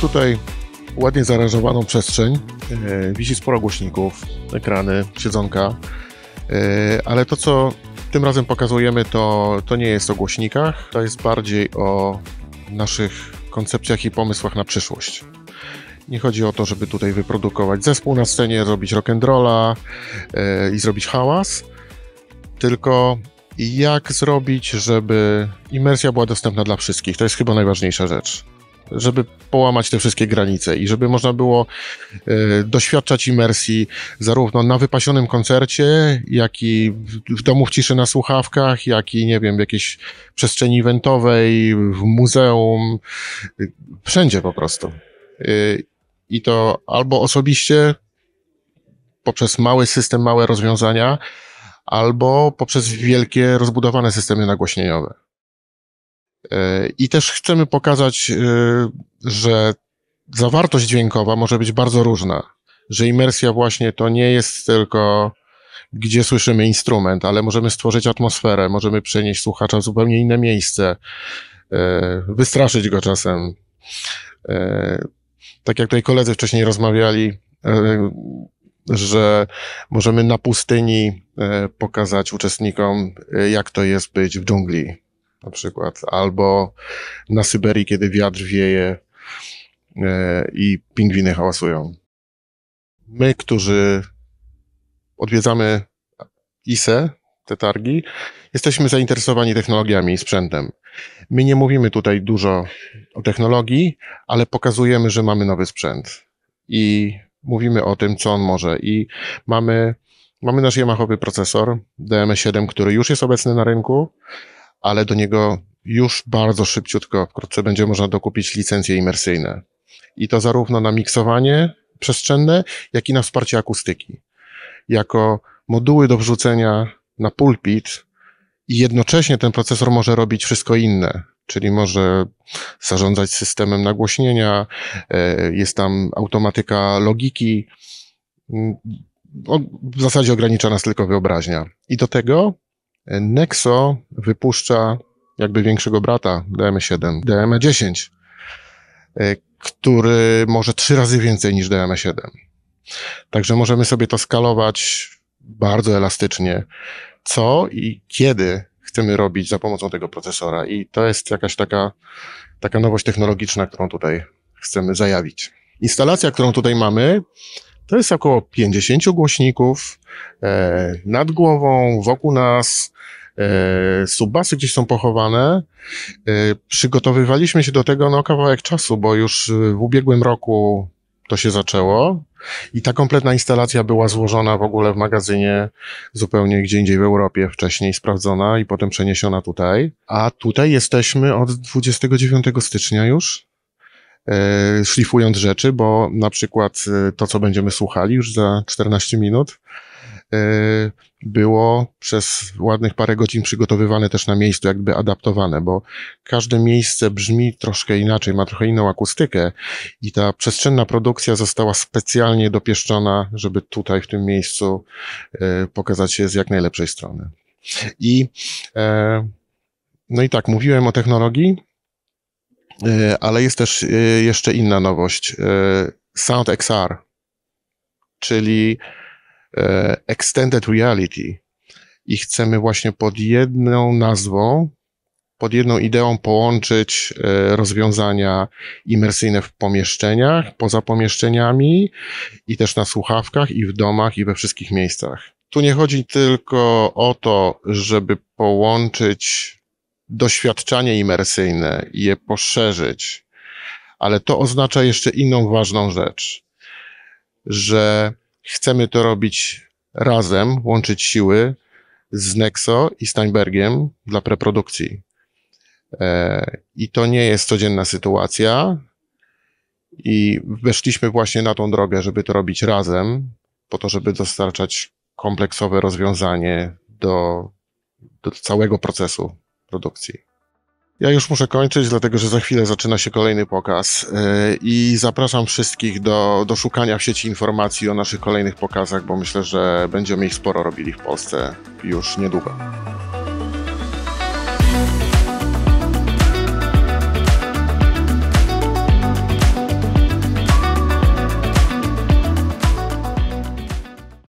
tutaj ładnie zaaranżowaną przestrzeń. E, wisi sporo głośników, ekrany, siedzonka, e, ale to, co tym razem pokazujemy, to, to nie jest o głośnikach, to jest bardziej o naszych koncepcjach i pomysłach na przyszłość. Nie chodzi o to, żeby tutaj wyprodukować zespół na scenie, zrobić rock'n'rolla yy, i zrobić hałas, tylko jak zrobić, żeby imersja była dostępna dla wszystkich. To jest chyba najważniejsza rzecz żeby połamać te wszystkie granice i żeby można było e, doświadczać imersji zarówno na wypasionym koncercie, jak i w, domu w ciszy na słuchawkach, jak i nie wiem, w jakiejś przestrzeni eventowej, w muzeum, wszędzie po prostu. E, I to albo osobiście poprzez mały system, małe rozwiązania, albo poprzez wielkie, rozbudowane systemy nagłośnieniowe. I też chcemy pokazać, y, że zawartość dźwiękowa może być bardzo różna, że imersja właśnie to nie jest tylko gdzie słyszymy instrument, ale możemy stworzyć atmosferę, możemy przenieść słuchacza w zupełnie inne miejsce, y, wystraszyć go czasem. Y, tak jak tutaj koledzy wcześniej rozmawiali, że możemy na pustyni pokazać uczestnikom, jak to jest być w dżungli na przykład, albo na Syberii, kiedy wiatr wieje e, i pingwiny hałasują. My, którzy odwiedzamy ISE, te targi, jesteśmy zainteresowani technologiami i sprzętem. My nie mówimy tutaj dużo o technologii, ale pokazujemy, że mamy nowy sprzęt i mówimy o tym, co on może. I mamy, mamy nasz Yamahowy procesor DM7, który już jest obecny na rynku ale do niego już bardzo szybciutko wkrótce będzie można dokupić licencje imersyjne. I to zarówno na miksowanie przestrzenne, jak i na wsparcie akustyki. Jako moduły do wrzucenia na pulpit i jednocześnie ten procesor może robić wszystko inne. Czyli może zarządzać systemem nagłośnienia, e, jest tam automatyka logiki. Mm, w zasadzie ogranicza nas tylko wyobraźnia. I do tego Nexo wypuszcza jakby większego brata DM7, DM10, e, który może trzy razy więcej niż DM7. Także możemy sobie to skalować bardzo elastycznie, co i kiedy chcemy robić za pomocą tego procesora. I to jest jakaś taka, taka nowość technologiczna, którą tutaj chcemy zajawić. Instalacja, którą tutaj mamy, to jest około 50 głośników e, nad głową, wokół nas. E, subbasy gdzieś są pochowane. E, przygotowywaliśmy się do tego no, kawałek czasu, bo już w ubiegłym roku to się zaczęło. I ta kompletna instalacja była złożona w ogóle w magazynie zupełnie gdzie indziej w Europie, wcześniej sprawdzona i potem przeniesiona tutaj. A tutaj jesteśmy od 29 stycznia już E, szlifując rzeczy, bo na przykład e, to, co będziemy słuchali już za 14 minut, e, było przez ładnych parę godzin przygotowywane też na miejscu, jakby adaptowane, bo każde miejsce brzmi troszkę inaczej, ma trochę inną akustykę i ta przestrzenna produkcja została specjalnie dopieszczona, żeby tutaj w tym miejscu pokazać się z jak najlepszej strony. I no i tak, mówiłem o technologii, E, ale jest też e, jeszcze inna nowość. E, Sound XR, czyli Extended Reality. I chcemy właśnie pod jedną nazwą, pod jedną ideą połączyć rozwiązania imersyjne w pomieszczeniach, poza pomieszczeniami i też na słuchawkach i w domach i we wszystkich miejscach. Tu nie chodzi tylko o to, żeby połączyć doświadczanie imersyjne i je poszerzyć. Ale to oznacza jeszcze inną ważną rzecz, że chcemy to robić razem, łączyć siły z Nexo i Steinbergiem dla preprodukcji. E, I to nie jest codzienna sytuacja. I weszliśmy właśnie na tą drogę, żeby to robić razem, po to, żeby dostarczać kompleksowe rozwiązanie do, do całego procesu produkcji. Ja już muszę kończyć, dlatego że za chwilę zaczyna się kolejny pokaz e, i zapraszam wszystkich do, do szukania w sieci informacji o naszych kolejnych pokazach, bo myślę, że będziemy ich sporo robili w Polsce już niedługo.